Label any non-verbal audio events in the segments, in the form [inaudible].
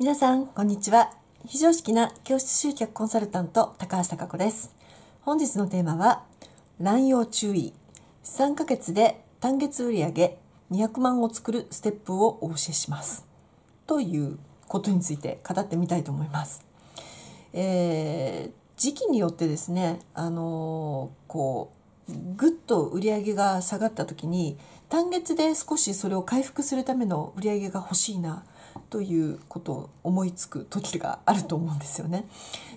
皆さん、こんにちは。非常識な教室集客コンサルタント、高橋貴子です。本日のテーマは、乱用注意。3ヶ月で単月売上200万を作るステップをお教えします。ということについて語ってみたいと思います。えー、時期によってですね、あのー、こう、ぐっと売り上げが下がった時に、単月で少しそれを回復するための売り上げが欲しいな、ということを思いつく時があると思うんですよね。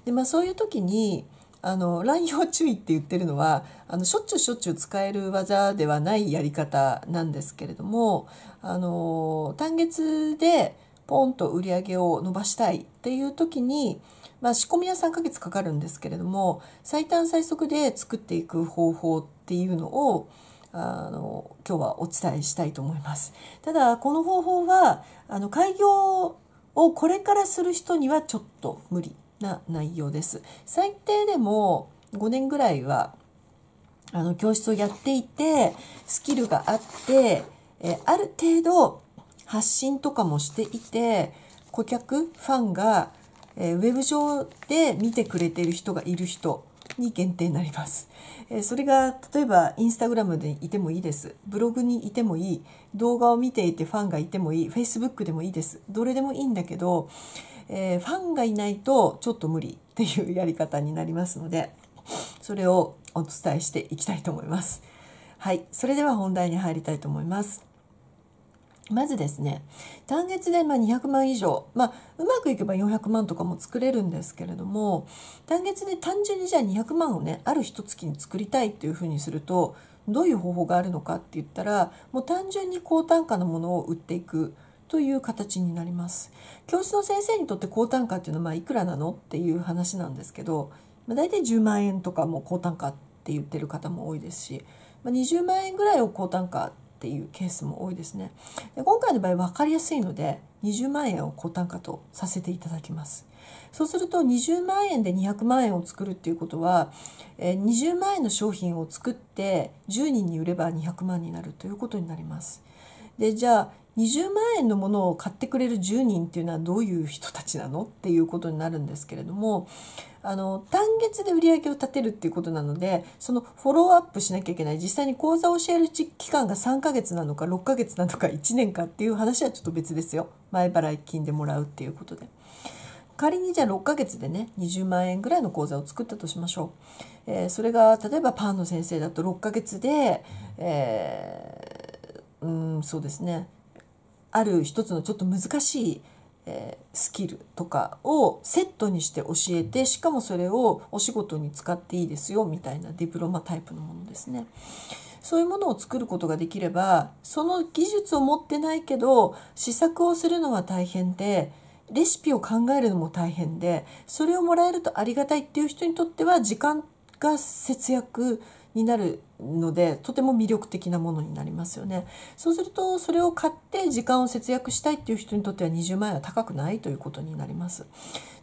でまあ、そういう時にあの乱用注意って言ってるのはあのしょっちゅうしょっちゅう使える技ではないやり方なんですけれどもあの単月でポンと売り上げを伸ばしたいっていう時に、まあ、仕込みは3ヶ月かかるんですけれども最短最速で作っていく方法っていうのをあの今日はお伝えしたいと思います。ただこの方法はあの開業をこれからする人にはちょっと無理な内容です。最低でも5年ぐらいはあの教室をやっていてスキルがあって、えある程度発信とかもしていて顧客ファンが、えー、ウェブ上で見てくれてる人がいる人に限定になります。えそれが例えばインスタグラムでいてもいいです。ブログにいてもいい。動画を見ていてファンがいてもいい。Facebook でもいいです。どれでもいいんだけど、えー、ファンがいないとちょっと無理っていうやり方になりますので、それをお伝えしていきたいと思います。はい。それでは本題に入りたいと思います。まずですね単月でま200万以上、まあ、うまくいけば400万とかも作れるんですけれども単月で単純にじゃあ200万をねある一月に作りたいっていうふうにするとどういう方法があるのかって言ったらもう単純に高単価のものを売っていく。という形になります教室の先生にとって高単価っていうのはまあいくらなのっていう話なんですけど、まあ、大体10万円とかも高単価って言ってる方も多いですし、まあ、20万円ぐらいを高単価ってっていうケースも多いですね。で今回の場合分かりやすいので20万円を高単価とさせていただきます。そうすると20万円で200万円を作るっていうことは20万円の商品を作って10人に売れば200万になるということになります。でじゃあ20万円のものを買ってくれる10人っていうのはどういう人たちなのっていうことになるんですけれどもあの単月で売り上げを立てるっていうことなのでそのフォローアップしなきゃいけない実際に講座を教える期間が3ヶ月なのか6ヶ月なのか1年かっていう話はちょっと別ですよ前払い金でもらうっていうことで。仮にじゃあ6ヶ月でね20万円ぐらいの講座を作ったとしましょう、えー、それが例えばパンの先生だと6ヶ月で、えー、うんそうですねある一つのちょっと難しいスキルとかをセットにして教えてしかもそれをお仕事に使っていいですよみたいなディプロマタイプのものですね。そういうものを作ることができればその技術を持ってないけど試作をするのは大変でレシピを考えるのも大変でそれをもらえるとありがたいっていう人にとっては時間が節約になるのでとても魅力的なものになりますよねそうするとそれを買って時間を節約したいっていう人にとっては20万円は高くないということになります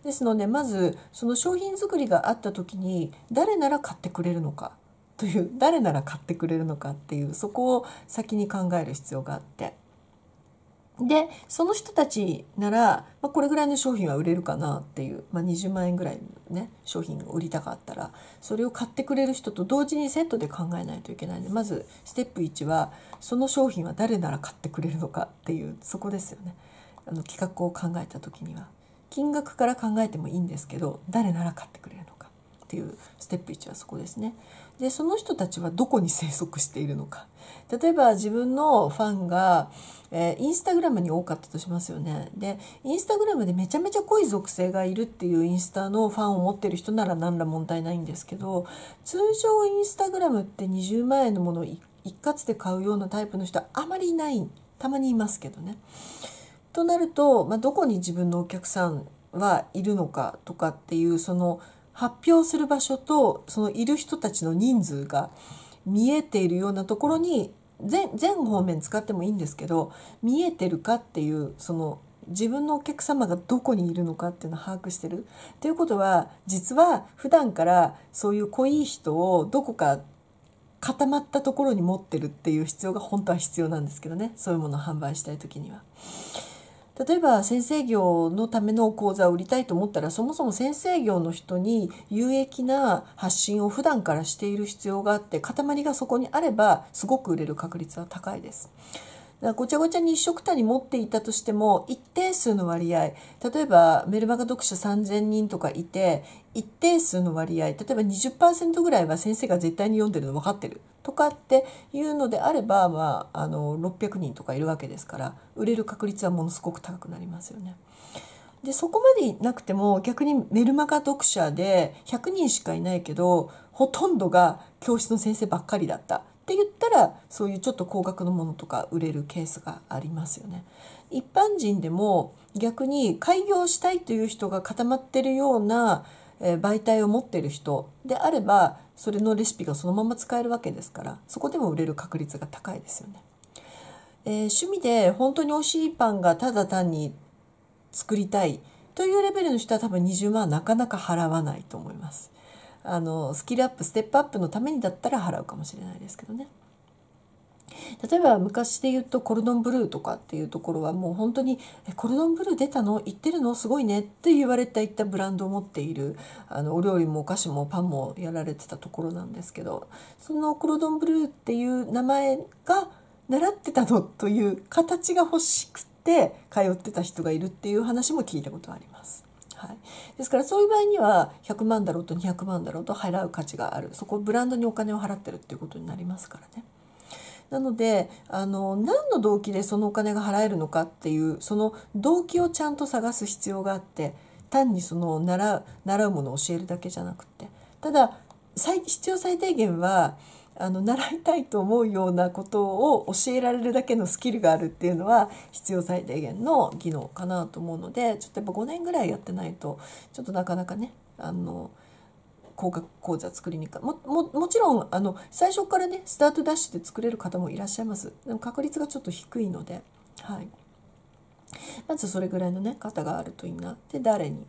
ですのでまずその商品作りがあった時に誰なら買ってくれるのかという誰なら買ってくれるのかっていうそこを先に考える必要があって。でその人たちなら、まあ、これぐらいの商品は売れるかなっていう、まあ、20万円ぐらいのね商品を売りたかったらそれを買ってくれる人と同時にセットで考えないといけないんでまずステップ1はその商品は誰なら買ってくれるのかっていうそこですよねあの企画を考えた時には。金額から考えてもいいんですけど誰なら買ってくれるっていうステップ1はそこですね。でその人たちはどこに生息しているのか例えば自分のファンが、えー、インスタグラムに多かったとしますよね。でインスタグラムでめちゃめちゃ濃い属性がいるっていうインスタのファンを持ってる人なら何ら問題ないんですけど通常インスタグラムって20万円のものを一括で買うようなタイプの人はあまりいないたまにいますけどね。となると、まあ、どこに自分のお客さんはいるのかとかっていうその発表する場所とそのいる人たちの人数が見えているようなところに全方面使ってもいいんですけど見えてるかっていうその自分のお客様がどこにいるのかっていうのを把握してる。ということは実は普段からそういう濃い人をどこか固まったところに持ってるっていう必要が本当は必要なんですけどねそういうものを販売したい時には。例えば先生業のための講座を売りたいと思ったらそもそも先生業の人に有益な発信を普段からしている必要があって塊がそこにあればすごく売れる確率は高いです。だからごちゃごちゃに一緒くたに持っていたとしても一定数の割合例えばメルマガ読者3,000人とかいて一定数の割合例えば20%ぐらいは先生が絶対に読んでるの分かってるとかっていうのであれば、まあ、あの600人とかいるわけですから売れる確率はものすごく高くなりますよね。でそこまでいなくても逆にメルマガ読者で100人しかいないけどほとんどが教室の先生ばっかりだったって言ったらそういうちょっと高額のものとか売れるケースがありますよね。一般人でも逆に開業したいという人が固まってるような媒体を持ってる人であればそれのレシピがそのまま使えるわけですからそこでも売れる確率が高いですよね。えー、趣味で本当に美味しいパンがただ単に作りたいというレベルの人は多分20万はなかなか払わないと思います。あのスキルアップステップアップのためにだったら払うかもしれないですけどね。例えば昔で言うとコルドンブルーとかっていうところはもう本当に「えコルドンブルー出たの行ってるのすごいね」って言われたいったブランドを持っているあのお料理もお菓子もパンもやられてたところなんですけどそのコルドンブルーっていう名前が習ってたのという形が欲しくて通ってた人がいるっていう話も聞いたことあります。はい、ですからそういう場合には100万だろうと200万だろうと払う価値があるそこブランドにお金を払ってるっていうことになりますからね。なのであの何の動機でそのお金が払えるのかっていうその動機をちゃんと探す必要があって単にその習う習うものを教えるだけじゃなくてただ必要最低限はあの習いたいと思うようなことを教えられるだけのスキルがあるっていうのは必要最低限の技能かなと思うのでちょっとやっぱ5年ぐらいやってないとちょっとなかなかねあの工学講座作りにかもももちろんあの最初からねスタートダッシュで作れる方もいらっしゃいますでも確率がちょっと低いので、はい、まずそれぐらいのね方があるといいなで誰に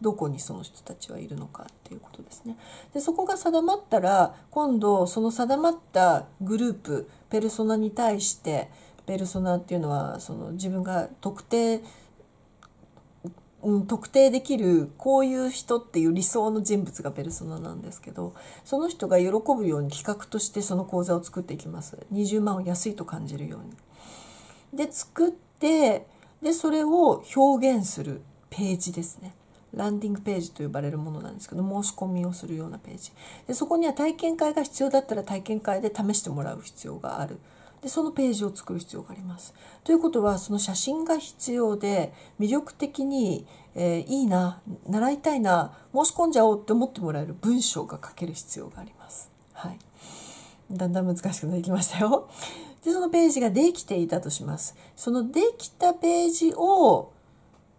どこにその人たちはいるのかっていうことですね。でそこが定まったら今度その定まったグループペルソナに対してペルソナっていうのはその自分が特定特定できるこういう人っていう理想の人物がペルソナなんですけどその人が喜ぶように企画としてその講座を作っていきます20万を安いと感じるように。で作ってでそれを表現するページですね。ランディングページと呼ばれるものなんですけど申し込みをするようなページでそこには体験会が必要だったら体験会で試してもらう必要があるでそのページを作る必要があります。ということはその写真が必要で魅力的に、えー、いいな習いたいな申し込んじゃおうって思ってもらえる文章が書ける必要があります。はい、だんだん難しくなってきましたよ。でそのページができていたとします。そのできたページを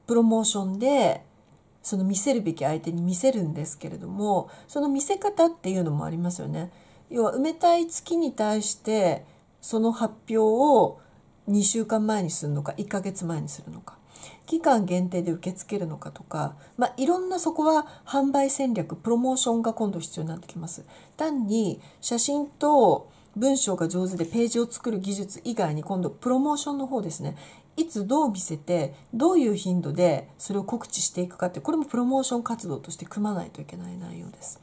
プロモーションでその見せるべき相手に見せるんですけれどもその見せ方っていうのもありますよね。要は埋めたい月に対してその発表を2週間前にするのか1ヶ月前にするのか期間限定で受け付けるのかとか、まあ、いろんなそこは販売戦略プロモーションが今度必要になってきます。単に写真と文章が上手でページを作る技術以外に今度プロモーションの方ですねいつどう見せてどういう頻度でそれを告知していくかってこれもプロモーション活動として組まないといけない内容です。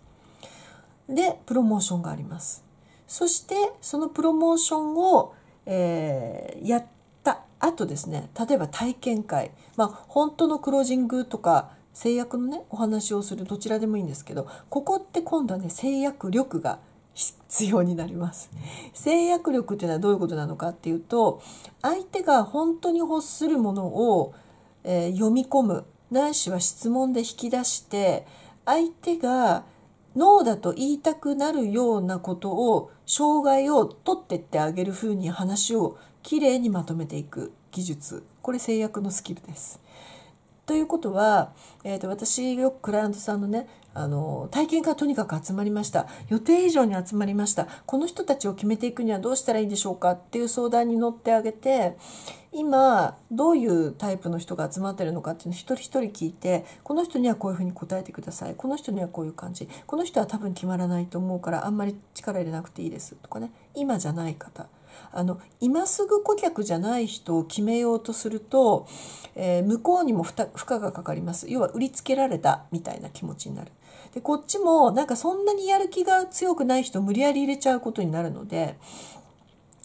でプロモーションがあります。そしてそのプロモーションを、えー、やった後ですね例えば体験会、まあ、本当のクロージングとか制約のねお話をするどちらでもいいんですけどここって今度はね制約力が必要になります制約力っていうのはどういうことなのかっていうと相手が本当に欲するものを、えー、読み込むないしは質問で引き出して相手がノーだと言いたくなるようなことを障害を取ってってあげるふうに話をきれいにまとめていく技術これ制約のスキルです。ということは、えーと、私よくクライアントさんのねあの体験がとにかく集まりました予定以上に集まりましたこの人たちを決めていくにはどうしたらいいんでしょうかっていう相談に乗ってあげて今どういうタイプの人が集まってるのかっていうのを一人一人聞いてこの人にはこういうふうに答えてくださいこの人にはこういう感じこの人は多分決まらないと思うからあんまり力入れなくていいですとかね今じゃない方あの今すぐ顧客じゃない人を決めようとすると、えー、向こうにも負荷がかかります要は売りつけられたみたいな気持ちになる。でこっちもなんかそんなにやる気が強くない人無理やり入れちゃうことになるので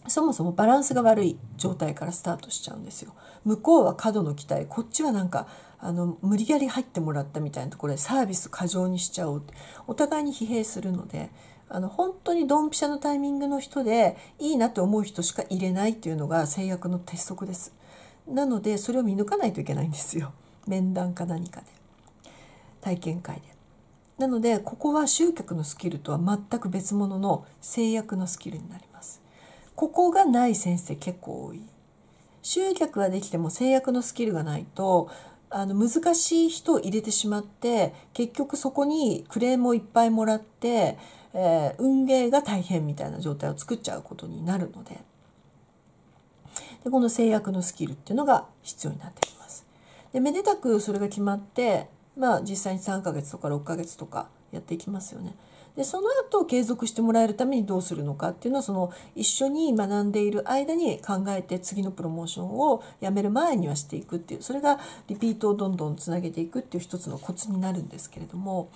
そもそもバランスが悪い状態からスタートしちゃうんですよ。向こうは過度の期待こっちはなんかあの無理やり入ってもらったみたいなところでサービス過剰にしちゃおうお互いに疲弊するのであの本当にドンピシャのタイミングの人でいいなって思う人しか入れないっていうのが制約の鉄則です。なのでそれを見抜かないといけないんですよ面談か何かで体験会で。なのでここは集客のスキルとは全く別物の制約のスキルになります。ここがない先生結構多い。集客はできても制約のスキルがないとあの難しい人を入れてしまって結局そこにクレームをいっぱいもらって、えー、運営が大変みたいな状態を作っちゃうことになるのででこの制約のスキルっていうのが必要になってきます。でめでたくそれが決まってまあ、実際に3ヶ月とか6ヶ月とかやっていきますよね。でその後継続してもらえるためにどうするのかっていうのはその一緒に学んでいる間に考えて次のプロモーションをやめる前にはしていくっていうそれがリピートをどんどんつなげていくっていう一つのコツになるんですけれども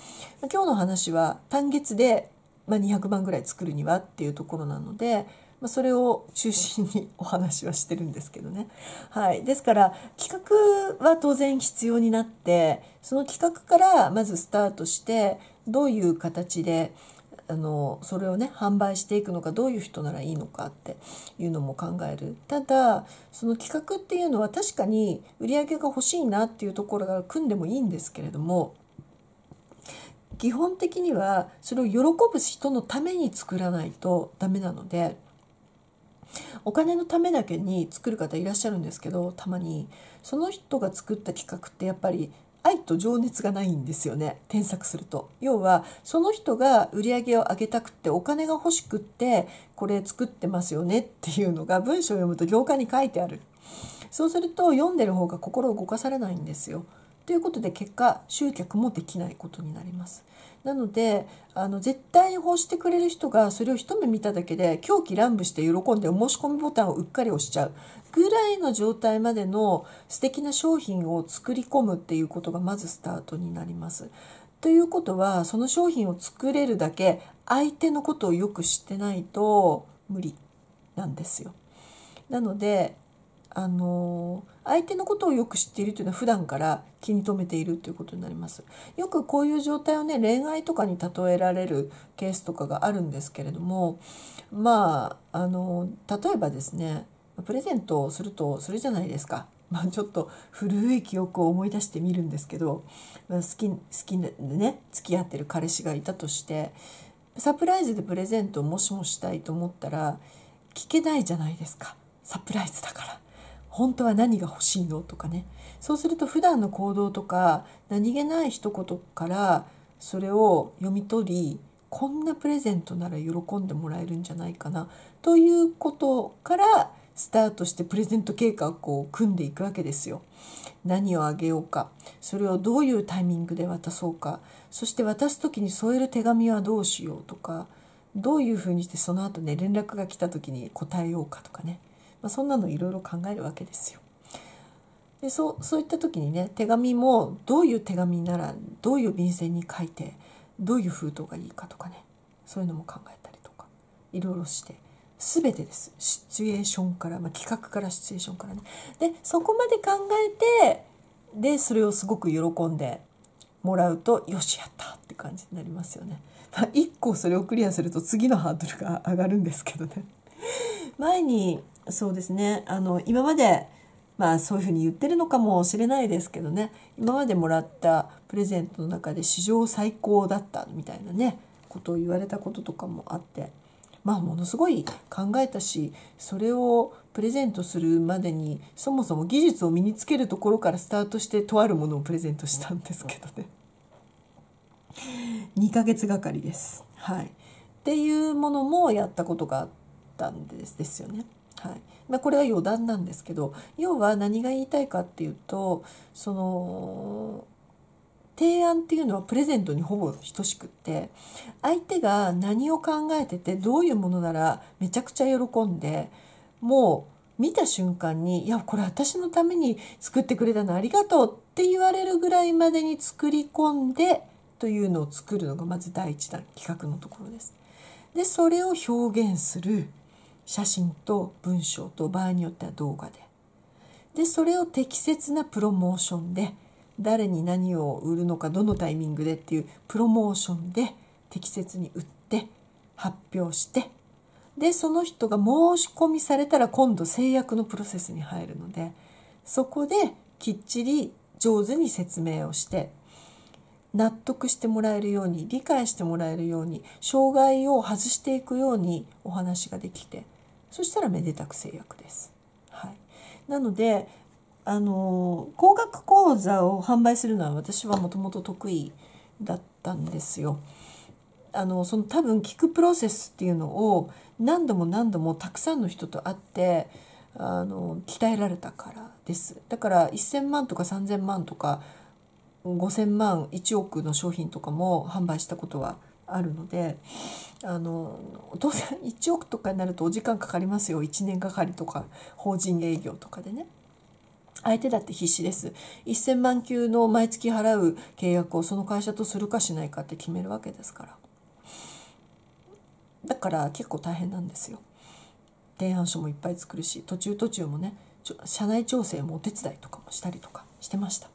今日の話は単月で200万ぐらい作るにはっていうところなので。まそれを中心にお話はしてるんですけどね。はい、ですから企画は当然必要になってその企画からまずスタートしてどういう形であのそれをね販売していくのかどういう人ならいいのかっていうのも考えるただその企画っていうのは確かに売り上げが欲しいなっていうところから組んでもいいんですけれども基本的にはそれを喜ぶ人のために作らないとダメなのでお金のためだけに作る方いらっしゃるんですけどたまにその人が作った企画ってやっぱり愛と情熱がないんですよね添削すると要はその人が売り上げを上げたくってお金が欲しくってこれ作ってますよねっていうのが文章を読むと業界に書いてあるそうすると読んでる方が心動かされないんですよということで結果集客もできないことになりますなのであの絶対に欲してくれる人がそれを一目見ただけで狂気乱舞して喜んでお申し込みボタンをうっかり押しちゃうぐらいの状態までの素敵な商品を作り込むっていうことがまずスタートになります。ということはその商品を作れるだけ相手のことをよく知ってないと無理なんですよ。なのであの相手のことをよく知っているというのは普段から気に留めているということになります。よくこういう状態をね恋愛とかに例えられるケースとかがあるんですけれどもまああの例えばですねプレゼントをするとするじゃないですか。まあ、ちょっと古い記憶を思い出してみるんですけど、まあ、好き好きでね付き合ってる彼氏がいたとしてサプライズでプレゼントをもしもしたいと思ったら聞けないじゃないですかサプライズだから。本当は何が欲しいのとかねそうすると普段の行動とか何気ない一言からそれを読み取りこんなプレゼントなら喜んでもらえるんじゃないかなということからスタートしてプレゼント計画を組んでいくわけですよ。何をあげようかそれをどういうタイミングで渡そうかそして渡す時に添える手紙はどうしようとかどういうふうにしてその後ね連絡が来た時に答えようかとかねまあ、そんなのいろいろ考えるわけですよ。でそうそういった時にね手紙もどういう手紙ならどういう便箋に書いてどういう封筒がいいかとかねそういうのも考えたりとかいろいろして全てですシチュエーションから、まあ、企画からシチュエーションからねでそこまで考えてでそれをすごく喜んでもらうとよしやったって感じになりますよね。まあ、1個それをクリアすると次のハードルが上がるんですけどね。前にそうですねあの今までまあそういうふうに言ってるのかもしれないですけどね今までもらったプレゼントの中で史上最高だったみたいなねことを言われたこととかもあってまあものすごい考えたしそれをプレゼントするまでにそもそも技術を身につけるところからスタートしてとあるものをプレゼントしたんですけどね2ヶ月がかりです。はい、っていうものもやったことがあって。ったんですですよね。はいまあ、これは余談なんですけど要は何が言いたいかっていうとその提案っていうのはプレゼントにほぼ等しくって相手が何を考えててどういうものならめちゃくちゃ喜んでもう見た瞬間に「いやこれ私のために作ってくれたのありがとう」って言われるぐらいまでに作り込んでというのを作るのがまず第一弾企画のところです。でそれを表現する写真と文章と場合によっては動画ででそれを適切なプロモーションで誰に何を売るのかどのタイミングでっていうプロモーションで適切に売って発表してでその人が申し込みされたら今度制約のプロセスに入るのでそこできっちり上手に説明をして納得してもらえるように理解してもらえるように障害を外していくようにお話ができてそしたらめでたく制約です。はい、なのであの高額講座を販売するのは私はもともと得意だったんですよ。あのその多分聞くプロセスっていうのを何度も何度もたくさんの人と会ってあの鍛えられたからですだから1,000万とか3,000万とか5,000万1億の商品とかも販売したことはあるのであの当然1億とかになるとお時間かかりますよ1年かかりとか法人営業とかでね。相手だって必死です1,000万級の毎月払う契約をその会社とするかしないかって決めるわけですからだから結構大変なんですよ提案書もいっぱい作るし途中途中もね社内調整もお手伝いとかもしたりとかしてました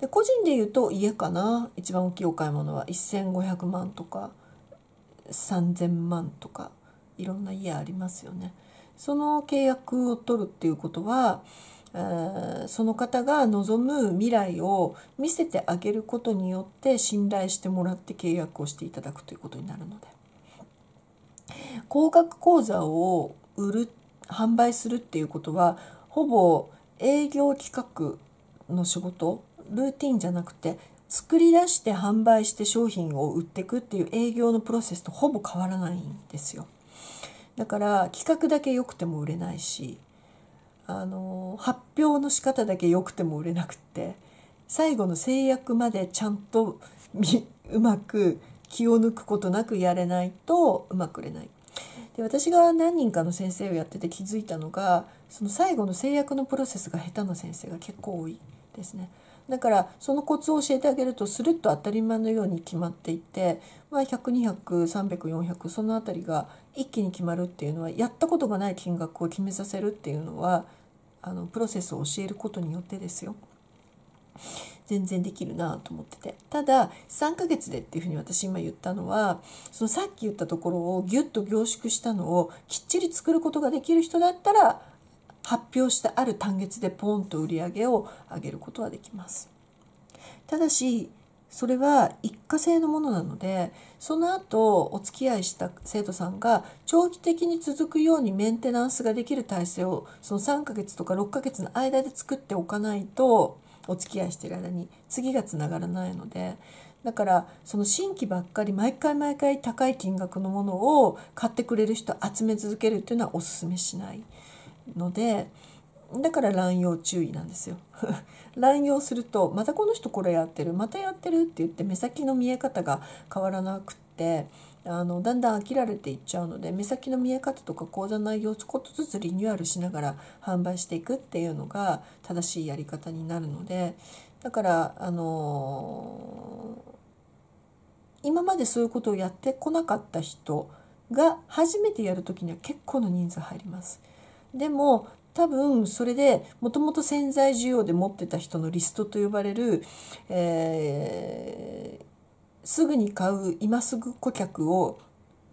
で個人で言うと家かな一番大きいお買い物は1500万とか3000万とかいろんな家ありますよね。その契約を取るっていうことは、ー、その方が望む未来を見せてあげることによって信頼してもらって契約をしていただくということになるので高額口座を売る販売するっていうことはほぼ営業企画の仕事ルーティンじゃなくて作り出して販売して商品を売っていくっていう営業のプロセスとほぼ変わらないんですよ。だから企画だけ良くても売れないしあの発表の仕方だけ良くても売れなくって最後の制約までちゃんとうまく気を抜くことなくやれないとうまく売れない。で私が何人かの先生をやってて気づいたのがその最後の制約のプロセスが下手な先生が結構多いですね。だからそのコツを教えてあげるとスルッと当たり前のように決まっていって、まあ、100200300400その辺りが一気に決まるっていうのはやったことがない金額を決めさせるっていうのはあのプロセスを教えることによってですよ。全然できるなと思っててただ3ヶ月でっていうふうに私今言ったのはそのさっき言ったところをギュッと凝縮したのをきっちり作ることができる人だったら発表したある単月でポンと売り上げを上げることはできます。ただしそれは一過性のものなのでその後お付き合いした生徒さんが長期的に続くようにメンテナンスができる体制をその3ヶ月とか6ヶ月の間で作っておかないとお付き合いしてる間に次がつながらないのでだからその新規ばっかり毎回毎回高い金額のものを買ってくれる人集め続けるっていうのはおすすめしない。のでだから乱用注意なんですよ [laughs] 乱用するとまたこの人これやってるまたやってるって言って目先の見え方が変わらなくってあのだんだん飽きられていっちゃうので目先の見え方とか講座内容をちょこっとずつリニューアルしながら販売していくっていうのが正しいやり方になるのでだからあのー、今までそういうことをやってこなかった人が初めてやる時には結構の人数入ります。でも多分それでもともと潜在需要で持ってた人のリストと呼ばれる、えー、すぐに買う今すぐ顧客を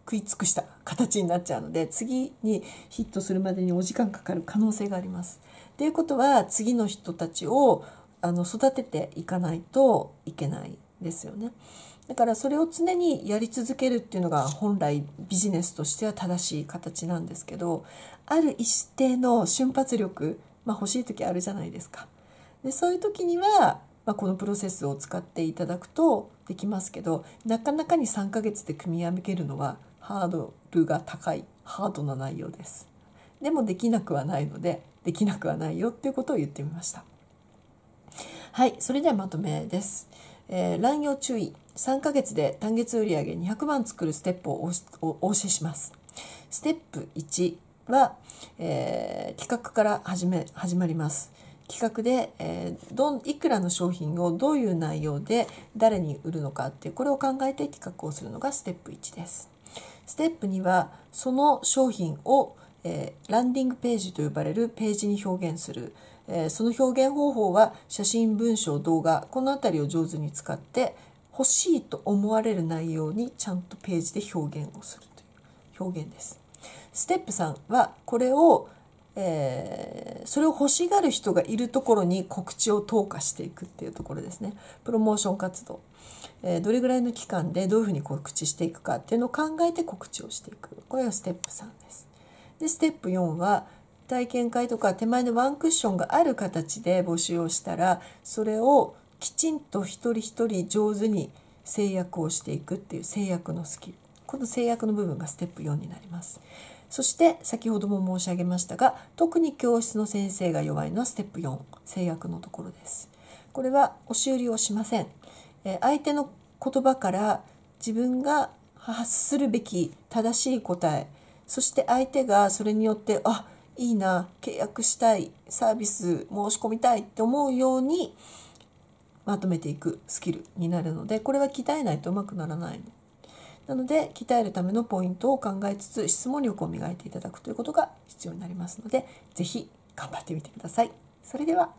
食い尽くした形になっちゃうので次にヒットするまでにお時間かかる可能性があります。ということは次の人たちをあの育てていかないといけないですよね。だからそれを常にやり続けるっていうのが本来ビジネスとしては正しい形なんですけどある一定の瞬発力、まあ、欲しい時あるじゃないですか。でそういう時には、まあ、このプロセスを使っていただくとできますけどなかなかに3ヶ月で組み上げるのはハードルが高いハードな内容です。でもできなくはないのでできなくはないよっていうことを言ってみました。はい、それではまとめです。えー、乱用注意3ヶ月で単月売上200万作るステップをお教えします。ステップ1は、えー、企画から始め始まります。企画で、えー、どんいくらの商品をどういう内容で誰に売るのかっていうこれを考えて企画をするのがステップ1です。ステップ2はその商品を、えー、ランディングページと呼ばれるページに表現する、えー、その表現方法は写真文章動画この辺りを上手に使って、欲しいと思われる内容にちゃんとページで表現をするという表現です。ステップ3はこれを、えー、それを欲しがる人がいるところに告知を投下していくっていうところですね。プロモーション活動、えー、どれぐらいの期間でどういうふうに告知していくかっていうのを考えて告知をしていくこれがステップ3です。でステップ4は体験会とか手前のワンクッションがある形で募集をしたらそれをきちんと一人一人上手に制約をしていくっていう制約のスキルこの制約の部分がステップ4になりますそして先ほども申し上げましたが特に教室の先生が弱いのはステップ4制約のところですこれは押し売りをしません、相手の言葉から自分が発するべき正しい答えそして相手がそれによってあいいな契約したいサービス申し込みたいって思うようにまとめていくスキルになるのでこれは鍛えないとうまくならないの。なので鍛えるためのポイントを考えつつ質問力を磨いていただくということが必要になりますので是非頑張ってみてください。それでは